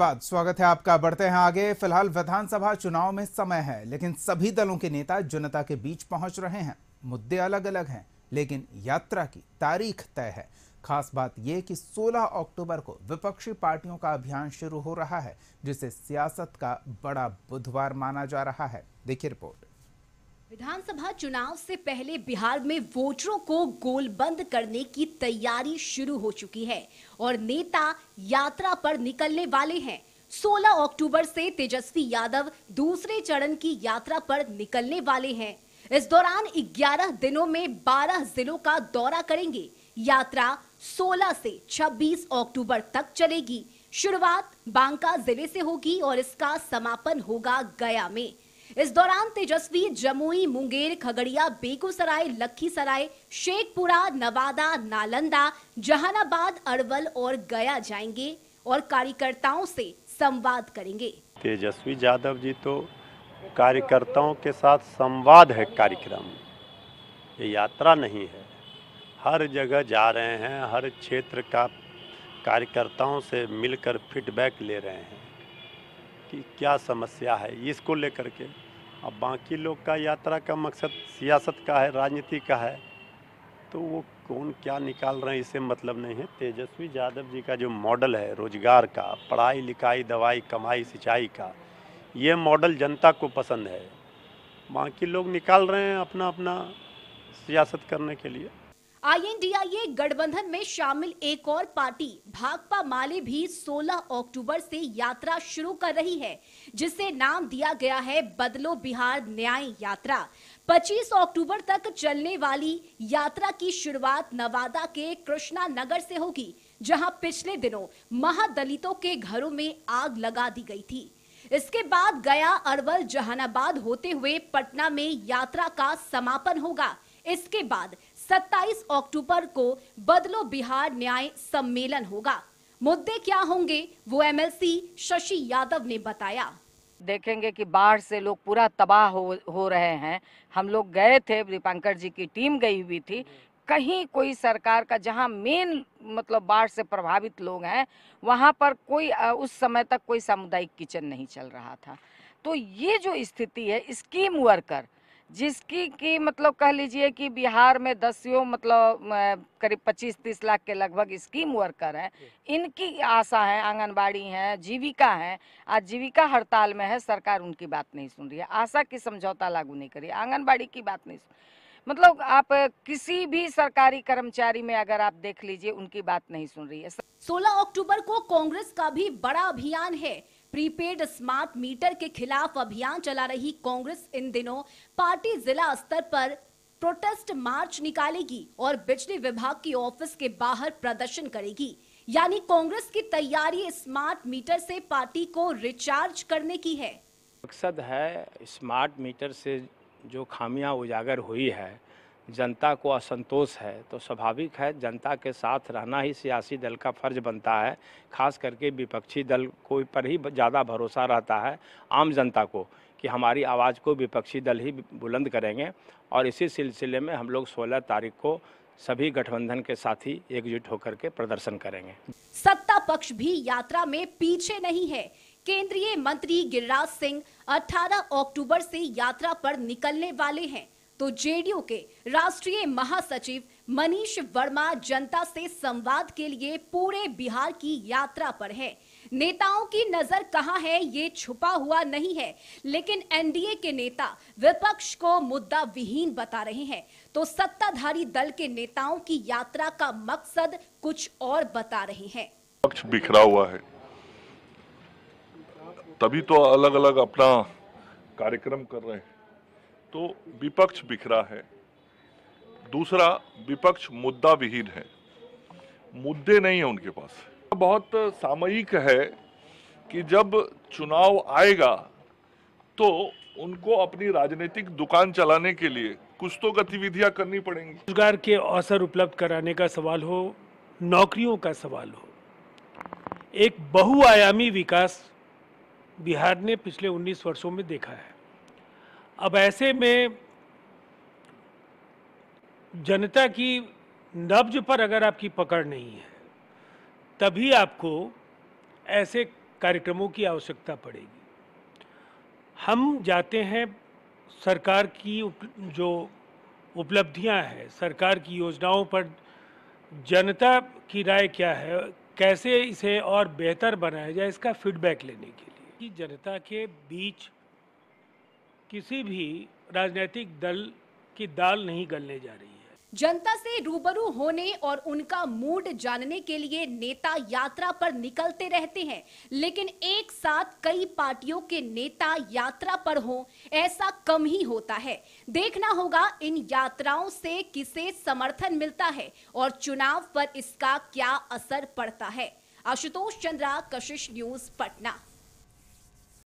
बाद स्वागत है आपका बढ़ते हैं आगे फिलहाल विधानसभा चुनाव में समय है लेकिन सभी दलों के नेता जनता के बीच पहुंच रहे हैं मुद्दे अलग अलग हैं लेकिन यात्रा की तारीख तय है खास बात यह कि 16 अक्टूबर को विपक्षी पार्टियों का अभियान शुरू हो रहा है जिसे सियासत का बड़ा बुधवार माना जा रहा है देखिए रिपोर्ट विधानसभा चुनाव से पहले बिहार में वोटरों को गोलबंद करने की तैयारी शुरू हो चुकी है और नेता यात्रा पर निकलने वाले हैं 16 अक्टूबर से तेजस्वी यादव दूसरे चरण की यात्रा पर निकलने वाले हैं इस दौरान 11 दिनों में 12 जिलों का दौरा करेंगे यात्रा 16 से 26 अक्टूबर तक चलेगी शुरुआत बांका जिले से होगी और इसका समापन होगा गया में इस दौरान तेजस्वी जमुई मुंगेर खगड़िया बेगूसराय लखीसराय शेखपुरा नवादा नालंदा जहानाबाद अरवल और गया जाएंगे और कार्यकर्ताओं से संवाद करेंगे तेजस्वी यादव जी तो कार्यकर्ताओं के साथ संवाद है कार्यक्रम ये यात्रा नहीं है हर जगह जा रहे हैं हर क्षेत्र का कार्यकर्ताओं से मिलकर फीडबैक ले रहे हैं कि क्या समस्या है इसको लेकर के अब बाकी लोग का यात्रा का मकसद सियासत का है राजनीति का है तो वो कौन क्या निकाल रहे हैं इससे मतलब नहीं है तेजस्वी यादव जी का जो मॉडल है रोजगार का पढ़ाई लिखाई दवाई कमाई सिंचाई का ये मॉडल जनता को पसंद है बाकी लोग निकाल रहे हैं अपना अपना सियासत करने के लिए आईएनडीआईए गठबंधन में शामिल एक और पार्टी भाकपा माले भी 16 अक्टूबर से यात्रा शुरू कर रही है जिसे नाम दिया गया है बदलो बिहार न्याय यात्रा 25 अक्टूबर तक चलने वाली यात्रा की शुरुआत नवादा के कृष्णा नगर से होगी जहां पिछले दिनों महादलितों के घरों में आग लगा दी गई थी इसके बाद गया अरवल जहानाबाद होते हुए पटना में यात्रा का समापन होगा इसके बाद 27 अक्टूबर को बदलो बिहार न्याय सम्मेलन होगा मुद्दे क्या होंगे वो एमएलसी शशि यादव ने बताया देखेंगे कि बाढ़ से लोग पूरा तबाह हो, हो रहे हैं हम लोग गए थे दीपांकर जी की टीम गई हुई थी कहीं कोई सरकार का जहां मेन मतलब बाढ़ से प्रभावित लोग हैं वहां पर कोई उस समय तक कोई सामुदायिक किचन नहीं चल रहा था तो ये जो स्थिति है स्कीम वर्कर जिसकी की मतलब कह लीजिए कि बिहार में दसियों मतलब करीब 25-30 लाख के लगभग स्कीम वर्कर हैं इनकी आशा है आंगनबाड़ी हैं जीविका हैं आज जीविका हड़ताल में है सरकार उनकी बात नहीं सुन रही है आशा की समझौता लागू नहीं करी आंगनबाड़ी की बात नहीं सुन मतलब आप किसी भी सरकारी कर्मचारी में अगर आप देख लीजिए उनकी बात नहीं सुन रही है सोलह अक्टूबर को कांग्रेस का भी बड़ा अभियान है प्रीपेड स्मार्ट मीटर के खिलाफ अभियान चला रही कांग्रेस इन दिनों पार्टी जिला स्तर पर प्रोटेस्ट मार्च निकालेगी और बिजली विभाग की ऑफिस के बाहर प्रदर्शन करेगी यानी कांग्रेस की तैयारी स्मार्ट मीटर से पार्टी को रिचार्ज करने की है मकसद है स्मार्ट मीटर से जो खामियां उजागर हुई है जनता को असंतोष है तो स्वाभाविक है जनता के साथ रहना ही सियासी दल का फर्ज बनता है खास करके विपक्षी दल को पर ही ज़्यादा भरोसा रहता है आम जनता को कि हमारी आवाज़ को विपक्षी दल ही बुलंद करेंगे और इसी सिलसिले में हम लोग 16 तारीख को सभी गठबंधन के साथी एकजुट होकर के प्रदर्शन करेंगे सत्ता पक्ष भी यात्रा में पीछे नहीं है केंद्रीय मंत्री गिरिराज सिंह 18 अक्टूबर से यात्रा पर निकलने वाले हैं तो जेडीयू के राष्ट्रीय महासचिव मनीष वर्मा जनता से संवाद के लिए पूरे बिहार की यात्रा पर हैं। नेताओं की नजर कहां है ये छुपा हुआ नहीं है लेकिन एनडीए के नेता विपक्ष को मुद्दा विहीन बता रहे हैं तो सत्ताधारी दल के नेताओं की यात्रा का मकसद कुछ और बता रहे हैं पक्ष बिखरा हुआ है तभी तो अलग अलग अपना कार्यक्रम कर रहे हैं तो विपक्ष बिखरा है दूसरा विपक्ष मुद्दा विहीन है मुद्दे नहीं है उनके पास बहुत सामयिक है कि जब चुनाव आएगा तो उनको अपनी राजनीतिक दुकान चलाने के लिए कुछ तो गतिविधियां करनी पड़ेंगी रोजगार के अवसर उपलब्ध कराने का सवाल हो नौकरियों का सवाल हो एक बहुआयामी विकास बिहार ने पिछले 19 वर्षों में देखा है अब ऐसे में जनता की नब्ज पर अगर आपकी पकड़ नहीं है तभी आपको ऐसे कार्यक्रमों की आवश्यकता पड़ेगी हम जाते हैं सरकार की उप, जो उपलब्धियां हैं सरकार की योजनाओं पर जनता की राय क्या है कैसे इसे और बेहतर बनाया जाए इसका फीडबैक लेने के लिए कि जनता के बीच किसी भी राजनीतिक दल की दाल नहीं गलने जा रही है जनता से रूबरू होने और उनका मूड जानने के लिए नेता यात्रा पर निकलते रहते हैं लेकिन एक साथ कई पार्टियों के नेता यात्रा पर हों ऐसा कम ही होता है देखना होगा इन यात्राओं से किसे समर्थन मिलता है और चुनाव पर इसका क्या असर पड़ता है आशुतोष चंद्रा कशिश न्यूज पटना